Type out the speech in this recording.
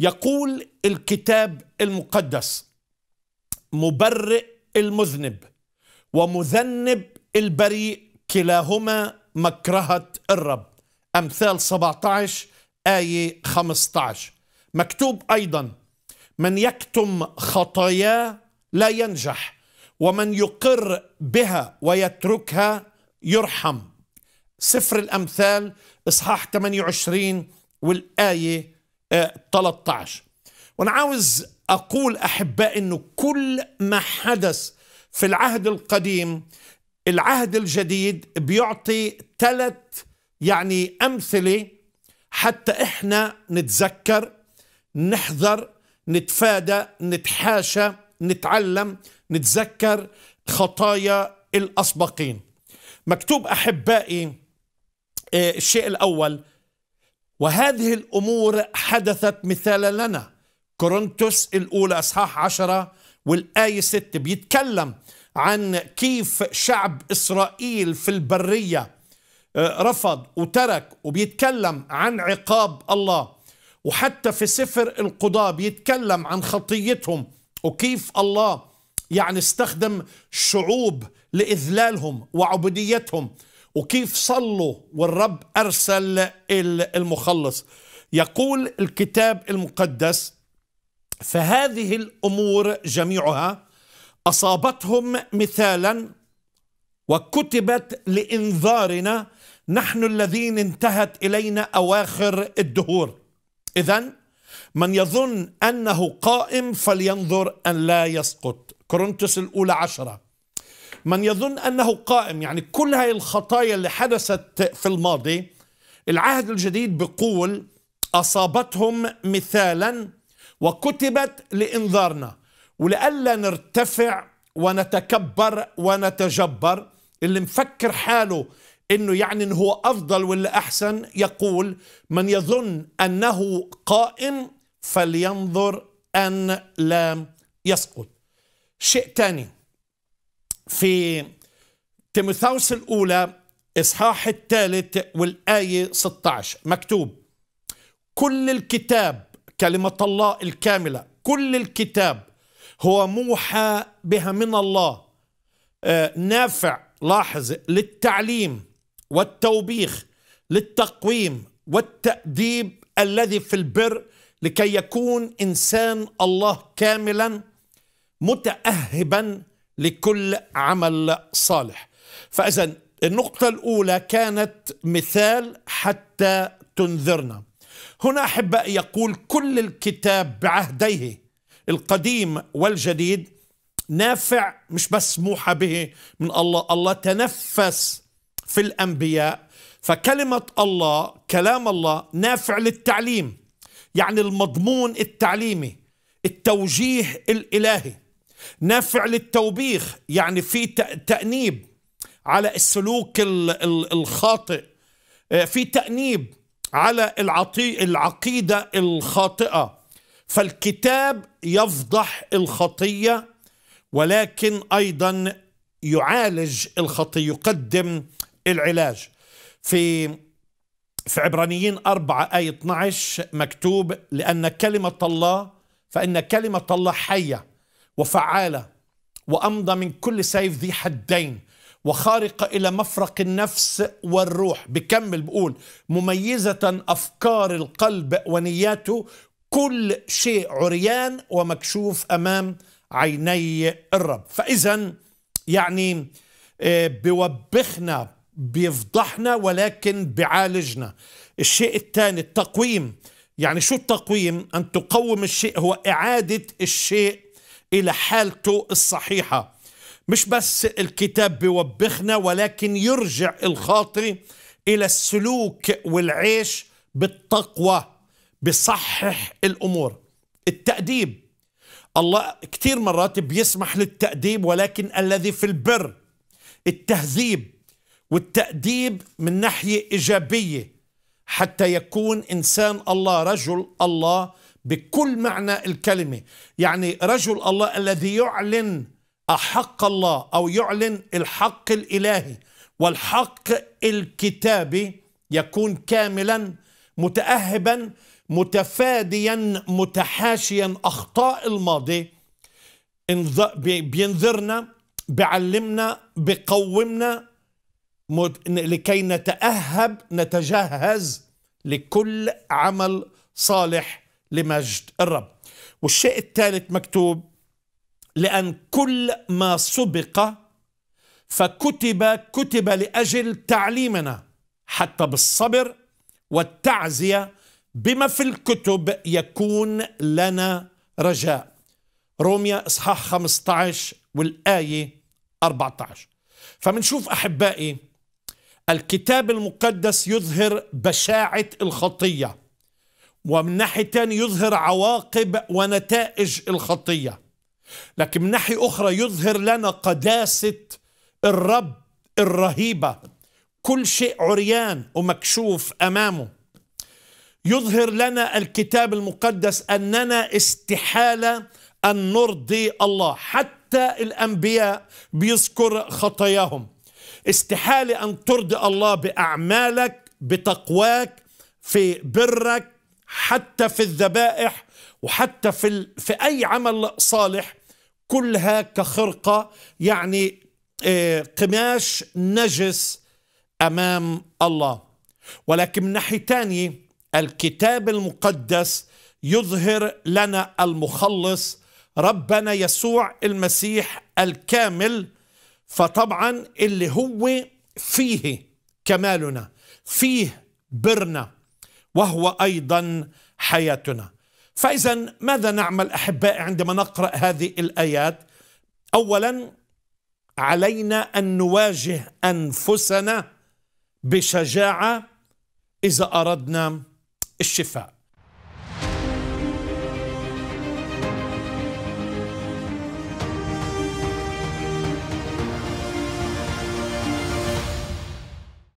يقول الكتاب المقدس مبرئ المذنب ومذنب البريء كلاهما مكرهة الرب أمثال 17 آية 15 مكتوب أيضا من يكتم خطاياه لا ينجح ومن يقر بها ويتركها يرحم سفر الأمثال إصحاح 28 والآية 13 آه، وانا عاوز اقول احباء انه كل ما حدث في العهد القديم العهد الجديد بيعطي ثلاث يعني امثله حتى احنا نتذكر نحذر نتفادى نتحاشى نتعلم نتذكر خطايا الاسبقين مكتوب احبائي آه، الشيء الاول وهذه الأمور حدثت مثالا لنا كورنثوس الأولى أصحاح عشرة والآية ستة بيتكلم عن كيف شعب إسرائيل في البرية آه، رفض وترك وبيتكلم عن عقاب الله وحتى في سفر القضاء بيتكلم عن خطيتهم وكيف الله يعني استخدم شعوب لإذلالهم وعبوديتهم وكيف صلوا والرب أرسل المخلص يقول الكتاب المقدس فهذه الأمور جميعها أصابتهم مثالا وكتبت لإنذارنا نحن الذين انتهت إلينا أواخر الدهور إذا من يظن أنه قائم فلينظر أن لا يسقط كورنثوس الأولى عشرة من يظن أنه قائم يعني كل هاي الخطايا اللي حدثت في الماضي العهد الجديد بقول أصابتهم مثالا وكتبت لإنذارنا ولئلا نرتفع ونتكبر ونتجبر اللي مفكر حاله انه يعني إن هو افضل ولا احسن يقول من يظن انه قائم فلينظر ان لا يسقط شيء ثاني في تيموثاوس الأولى إصحاح الثالث والآية 16 مكتوب كل الكتاب كلمة الله الكاملة كل الكتاب هو موحى بها من الله آه، نافع لاحظ للتعليم والتوبيخ للتقويم والتأديب الذي في البر لكي يكون إنسان الله كاملا متأهبا لكل عمل صالح فإذا النقطة الأولى كانت مثال حتى تنذرنا هنا أحبائي يقول كل الكتاب بعهديه القديم والجديد نافع مش بس موحى به من الله الله تنفس في الأنبياء فكلمة الله كلام الله نافع للتعليم يعني المضمون التعليمي التوجيه الإلهي نافع للتوبيخ يعني في تأنيب على السلوك الخاطئ آه، في تأنيب على العقيدة الخاطئة فالكتاب يفضح الخطية ولكن أيضا يعالج الخطية يقدم العلاج في في عبرانيين 4 آية 12 مكتوب لأن كلمة الله فإن كلمة الله حية وفعالة وأمضى من كل سيف ذي حدين وخارقة إلى مفرق النفس والروح بكمل بقول مميزة أفكار القلب ونياته كل شيء عريان ومكشوف أمام عيني الرب فإذا يعني آه، بيوبخنا بيفضحنا ولكن بعالجنا الشيء الثاني التقويم يعني شو التقويم أن تقوم الشيء هو إعادة الشيء إلى حالته الصحيحة مش بس الكتاب بيوبخنا ولكن يرجع الخاطي إلى السلوك والعيش بالتقوى بصحح الأمور التأديب الله كتير مرات بيسمح للتأديب ولكن الذي في البر التهذيب والتأديب من ناحية إيجابية حتى يكون إنسان الله رجل الله بكل معنى الكلمة يعني رجل الله الذي يعلن أحق الله أو يعلن الحق الإلهي والحق الكتابي يكون كاملا متأهبا متفاديا متحاشيا أخطاء الماضي بينذرنا بعلمنا بقومنا لكي نتأهب نتجهز لكل عمل صالح لمجد الرب والشيء الثالث مكتوب لأن كل ما سبق فكتب كتب لأجل تعليمنا حتى بالصبر والتعزية بما في الكتب يكون لنا رجاء روميا إصحاح 15 والآية 14 فمنشوف أحبائي الكتاب المقدس يظهر بشاعة الخطية ومن ناحية تاني يظهر عواقب ونتائج الخطية لكن من ناحية أخرى يظهر لنا قداسة الرب الرهيبة كل شيء عريان ومكشوف أمامه يظهر لنا الكتاب المقدس أننا استحالة أن نرضي الله حتى الأنبياء بيذكر خطاياهم استحالة أن ترضي الله بأعمالك بتقواك في برك حتى في الذبائح وحتى في, في أي عمل صالح كلها كخرقة يعني آه، قماش نجس أمام الله ولكن من ناحية تانية الكتاب المقدس يظهر لنا المخلص ربنا يسوع المسيح الكامل فطبعا اللي هو فيه كمالنا فيه برنا وهو ايضا حياتنا فاذا ماذا نعمل احبائي عندما نقرا هذه الايات اولا علينا ان نواجه انفسنا بشجاعه اذا اردنا الشفاء